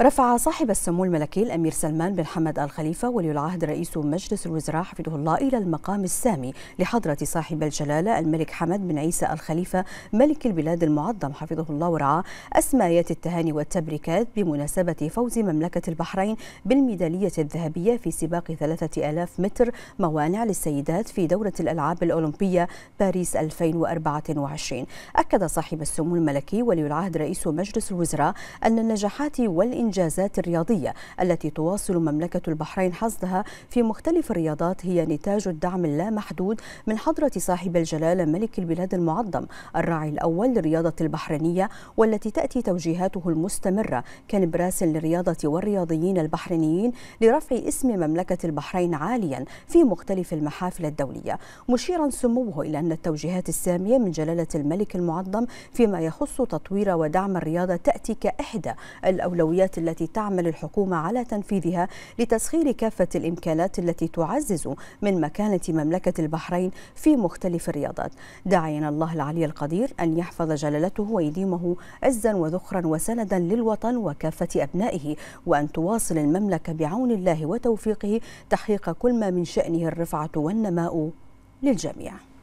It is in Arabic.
رفع صاحب السمو الملكي الأمير سلمان بن حمد آل خليفة ولي العهد رئيس مجلس الوزراء حفظه الله إلى المقام السامي لحضرة صاحب الجلالة الملك حمد بن عيسى آل خليفة ملك البلاد المعظم حفظه الله ورعاه أسمايات التهاني والتبريكات بمناسبة فوز مملكة البحرين بالميدالية الذهبية في سباق 3000 متر موانع للسيدات في دورة الألعاب الأولمبية باريس 2024 أكد صاحب السمو الملكي ولي العهد رئيس مجلس الوزراء أن النجاحات والإنجازات الانجازات الرياضية التي تواصل مملكة البحرين حصدها في مختلف الرياضات هي نتاج الدعم اللامحدود من حضرة صاحب الجلالة ملك البلاد المعظم الراعي الأول للرياضة البحرينية والتي تأتي توجيهاته المستمرة كنبراس للرياضة والرياضيين البحرينيين لرفع اسم مملكة البحرين عاليا في مختلف المحافل الدولية مشيرا سموه إلى أن التوجيهات السامية من جلالة الملك المعظم فيما يخص تطوير ودعم الرياضة تأتي كإحدى الأولويات التي تعمل الحكومة على تنفيذها لتسخير كافة الإمكانات التي تعزز من مكانة مملكة البحرين في مختلف الرياضات داعينا الله العلي القدير أن يحفظ جلالته ويديمه عزا وذخرا وسندا للوطن وكافة أبنائه وأن تواصل المملكة بعون الله وتوفيقه تحقيق كل ما من شأنه الرفعة والنماء للجميع